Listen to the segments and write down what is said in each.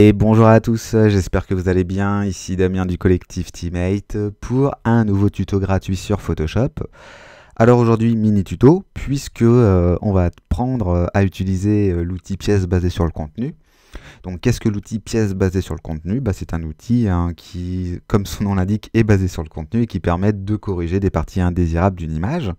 Et bonjour à tous, j'espère que vous allez bien. Ici Damien du collectif Teammate pour un nouveau tuto gratuit sur Photoshop. Alors aujourd'hui, mini tuto, puisque euh, on va apprendre à utiliser euh, l'outil pièce basé sur le contenu. Donc qu'est-ce que l'outil pièce basée sur le contenu bah, C'est un outil hein, qui, comme son nom l'indique, est basé sur le contenu et qui permet de corriger des parties indésirables d'une image.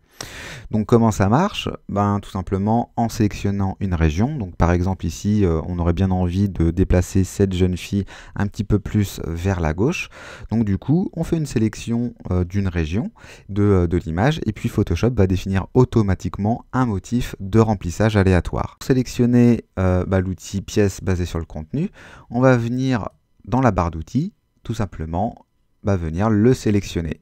Donc comment ça marche ben, Tout simplement en sélectionnant une région. Donc par exemple ici, euh, on aurait bien envie de déplacer cette jeune fille un petit peu plus vers la gauche. Donc du coup, on fait une sélection euh, d'une région euh, de, l'image et puis Photoshop va définir automatiquement un motif de remplissage aléatoire. Pour sélectionner bah, l'outil pièce basé sur le contenu, on va venir dans la barre d'outils, tout simplement, va venir le sélectionner.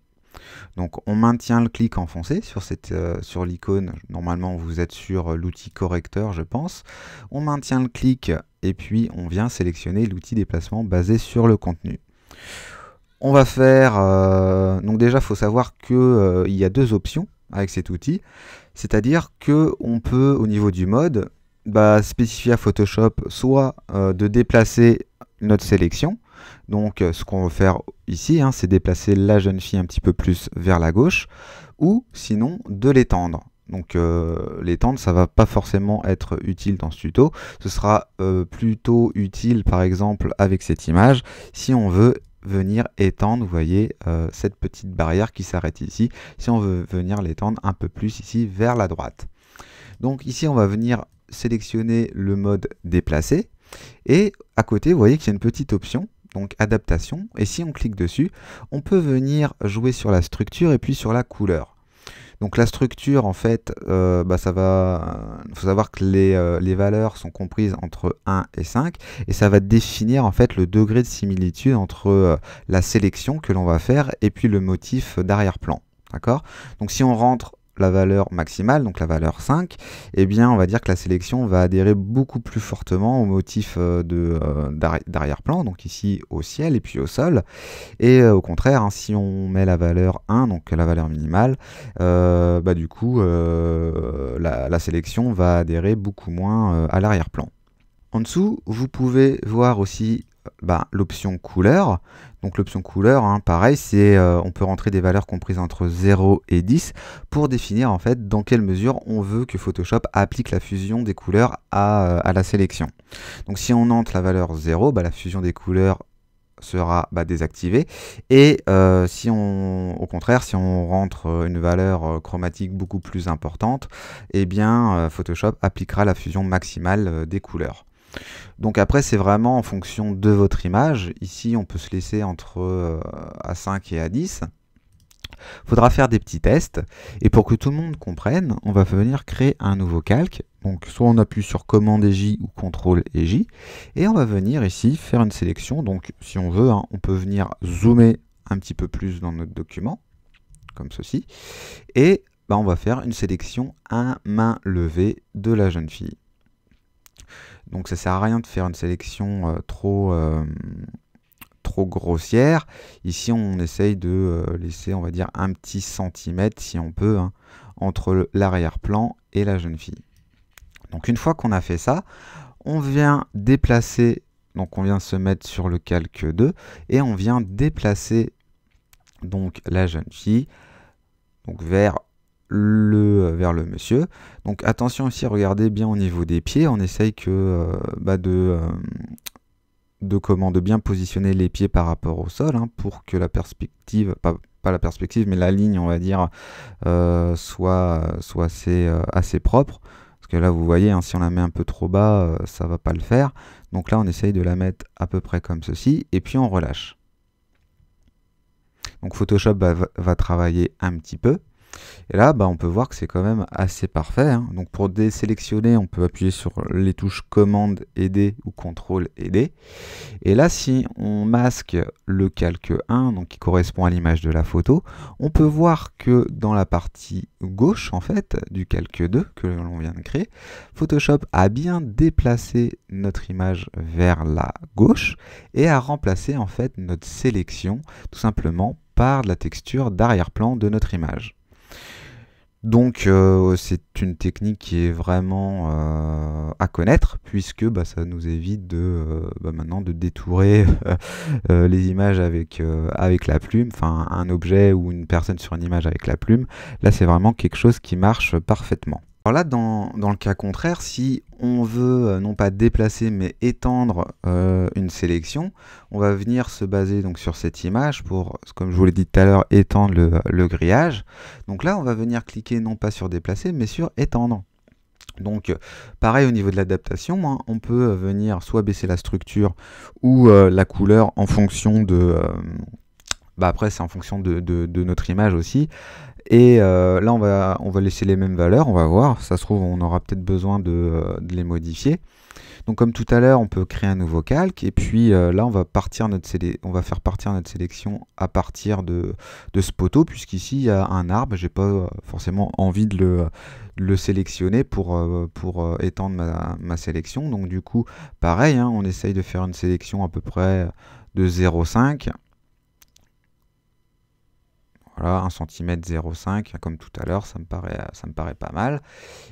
Donc on maintient le clic enfoncé sur, cette, euh, sur l'icône, normalement vous êtes sur euh, l'outil correcteur je pense. On maintient le clic et puis on vient sélectionner l'outil déplacement basé sur le contenu. On va faire, euh, donc déjà faut savoir que il y a deux options avec cet outil, c'est-à-dire que on peut au niveau du mode bah, spécifier à Photoshop soit euh, de déplacer notre sélection. Donc euh, ce qu'on va faire ici, hein, c'est déplacer la jeune fille un petit peu plus vers la gauche, ou sinon de l'étendre. Donc euh, l'étendre, ça va pas forcément être utile dans ce tuto. Ce sera plutôt utile par exemple avec cette image si on veut venir étendre, vous voyez, cette petite barrière qui s'arrête ici, si on veut venir l'étendre un peu plus ici vers la droite. Donc ici, on va venir sélectionner le mode déplacer et à côté, vous voyez qu'il y a une petite option, donc adaptation. Et si on clique dessus, on peut venir jouer sur la structure et puis sur la couleur. Donc la structure, en fait, euh, bah, ça va. Il euh, faut savoir que euh, les, valeurs sont comprises entre 1 et 5, et ça va définir en fait le degré de similitude entre la sélection que l'on va faire et puis le motif d'arrière-plan. D'accord Donc si on rentre la valeur maximale, donc la valeur 5, et eh bien on va dire que la sélection va adhérer beaucoup plus fortement au motif euh, euh, d'arrière-plan, donc ici au ciel et puis au sol. Et euh, au contraire, hein, si on met la valeur 1, donc la valeur minimale, bah, du coup la, sélection va adhérer beaucoup moins à l'arrière-plan. En dessous, vous pouvez voir aussi bah, l'option couleur. Donc l'option couleur, hein, pareil, c'est euh, on peut rentrer des valeurs comprises entre 0 et 10 pour définir en fait dans quelle mesure on veut que Photoshop applique la fusion des couleurs à, euh, la sélection. Donc si on entre la valeur 0, bah, la fusion des couleurs sera bah, désactivée Et euh, si on, au contraire, si on rentre une valeur chromatique beaucoup plus importante, eh bien Photoshop appliquera la fusion maximale des couleurs. Donc après, c'est vraiment en fonction de votre image. Ici, on peut se laisser entre A5 euh, et A10. Faudra faire des petits tests. Et pour que tout le monde comprenne, on va venir créer un nouveau calque. Donc soit on appuie sur commande et J ou contrôle et J. Et on va venir ici faire une sélection. Donc si on veut, hein, on peut venir zoomer un petit peu plus dans notre document. Comme ceci. Et bah, on va faire une sélection à main levée de la jeune fille. Donc ça sert à rien de faire une sélection euh, trop, euh, trop grossière. Ici, on essaye de euh, laisser, on va dire, un petit centimètre, si on peut, hein, entre l'arrière-plan et la jeune fille. Donc une fois qu'on a fait ça, on vient déplacer, donc on vient se mettre sur le calque 2, et on vient déplacer donc la jeune fille donc vers le, vers le monsieur. Donc attention aussi, regardez bien au niveau des pieds. On essaye que euh, bah, de, euh, de, comment, de bien positionner les pieds par rapport au sol hein, pour que la perspective, pas, la perspective, mais la ligne, on va dire, euh, soit, soit assez, assez, propre. Parce que là, vous voyez, hein, si on la met un peu trop bas, ça va pas le faire. Donc là, on essaye de la mettre à peu près comme ceci, et puis on relâche. Donc Photoshop va travailler un petit peu, et là, bah, on peut voir que c'est quand même assez parfait. Hein. Donc pour désélectionner, on peut appuyer sur les touches commande D » ou contrôle D ». Et là, si on masque le calque 1, donc qui correspond à l'image de la photo, on peut voir que dans la partie gauche, en fait, du calque 2 que l'on vient de créer, Photoshop a bien déplacé notre image vers la gauche et a remplacé en fait notre sélection tout simplement par la texture d'arrière-plan de notre image. Donc euh, c'est une technique qui est vraiment euh, à connaître puisque bah, ça nous évite de euh, bah, maintenant de détourer les images avec, avec la plume, enfin un objet ou une personne sur une image avec la plume. Là c'est vraiment quelque chose qui marche parfaitement. Alors là, dans, le cas contraire, si on veut euh, non pas déplacer mais étendre euh, une sélection, on va venir se baser donc sur cette image pour, comme je vous l'ai dit tout à l'heure, étendre le, grillage. Donc là, on va venir cliquer non pas sur déplacer mais sur étendre. Donc euh, pareil au niveau de l'adaptation, hein, on peut venir soit baisser la structure ou la couleur en fonction de... bah après c'est en fonction de, notre image aussi. Et euh, là, on va, on va laisser les mêmes valeurs, on va voir. Ça se trouve, on aura peut-être besoin de, euh, les modifier. Donc comme tout à l'heure, on peut créer un nouveau calque. Et puis euh, là, on va, partir on va faire partir notre sélection à partir de, ce poteau, puisqu'ici, il y a un arbre. je n'ai pas forcément envie de le, sélectionner pour, étendre ma, sélection. Donc du coup, pareil, hein, on essaye de faire une sélection à peu près de 0,5. Voilà, 1 cm 0,5, comme tout à l'heure, ça, me paraît, ça me paraît pas mal.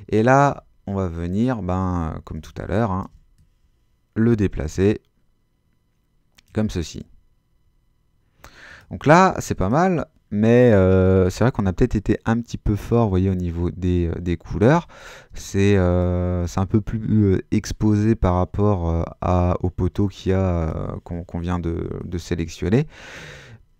Et là, on va venir, ben, comme tout à l'heure, hein, le déplacer comme ceci. Donc là, c'est pas mal, mais euh, c'est vrai qu'on a peut-être été un petit peu fort, voyez, au niveau des, euh, couleurs. Euh, c'est un peu plus exposé par rapport à, au poteau qu'on vient de sélectionner.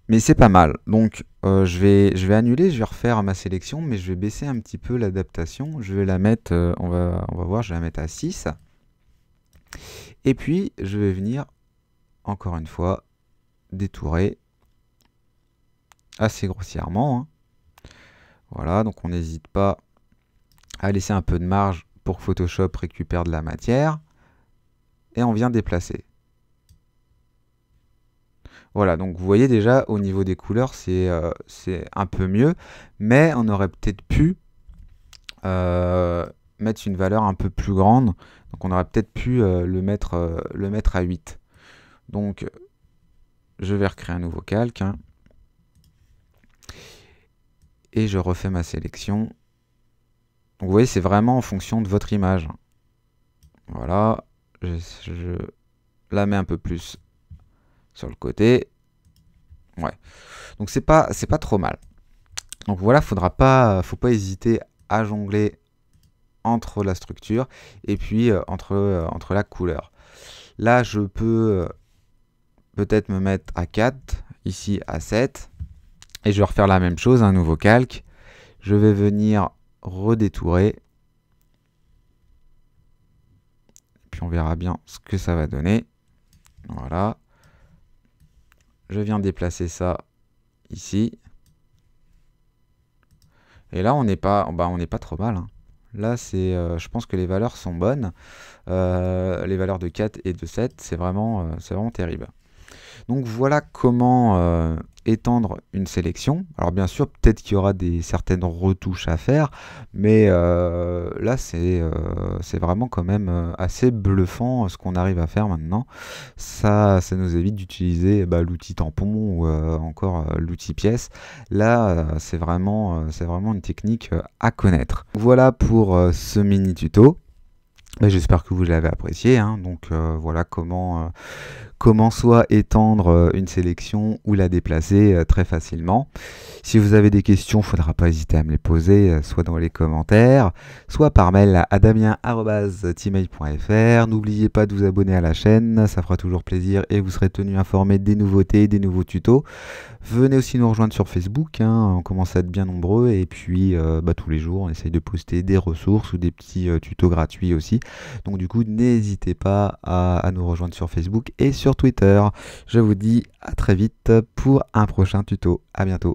Mais c'est pas mal. Donc euh, je, vais, je vais annuler, je vais refaire ma sélection, mais je vais baisser un petit peu l'adaptation. Je vais la mettre, euh, on, va, on va voir, je vais la mettre à 6. Et puis je vais venir, encore une fois, détourer assez grossièrement. Hein. Voilà, donc on n'hésite pas à laisser un peu de marge pour que Photoshop récupère de la matière. Et on vient déplacer. Voilà, donc vous voyez déjà au niveau des couleurs, c'est euh, un peu mieux, mais on aurait peut-être pu euh, mettre une valeur un peu plus grande, donc on aurait peut-être pu euh, le, mettre, le mettre à 8. Donc je vais recréer un nouveau calque, hein. et je refais ma sélection. Donc vous voyez, c'est vraiment en fonction de votre image. Voilà, je la mets un peu plus sur le côté. Ouais. Donc c'est pas, c'est pas trop mal. Donc voilà, faudra pas, faut pas hésiter à jongler entre la structure et puis euh, entre, euh, entre la couleur. Là, je peux euh, peut-être me mettre à 4, ici à 7. Et je vais refaire la même chose, un nouveau calque. Je vais venir redétourer. Puis on verra bien ce que ça va donner. Voilà. Je viens déplacer ça ici. Et là, on n'est pas, bah, on n'est pas trop mal. Hein. Là, c'est, euh, je pense que les valeurs sont bonnes. Euh, les valeurs de 4 et de 7, c'est vraiment, euh, c'est vraiment terrible. Donc voilà comment euh, étendre une sélection. Alors bien sûr, peut-être qu'il y aura des certaines retouches à faire, mais euh, là c'est euh, c'est vraiment quand même assez bluffant ce qu'on arrive à faire maintenant. Ça, ça nous évite d'utiliser bah, l'outil tampon ou encore l'outil pièce. Là, c'est vraiment, c'est vraiment une technique à connaître. Voilà pour ce mini tuto. Bah, j'espère que vous l'avez apprécié. Hein. Donc voilà comment, comment soit étendre euh, une sélection ou la déplacer euh, très facilement. Si vous avez des questions, il ne faudra pas hésiter à me les poser, euh, soit dans les commentaires, soit par mail à damien.teamail.fr. N'oubliez pas de vous abonner à la chaîne, ça fera toujours plaisir et vous serez tenu informé des nouveautés, des nouveaux tutos. Venez aussi nous rejoindre sur Facebook, hein, on commence à être bien nombreux et puis bah, tous les jours on essaye de poster des ressources ou des petits tutos gratuits aussi. Donc du coup n'hésitez pas à, à, nous rejoindre sur Facebook et sur Twitter. Je vous dis à très vite pour un prochain tuto. À bientôt.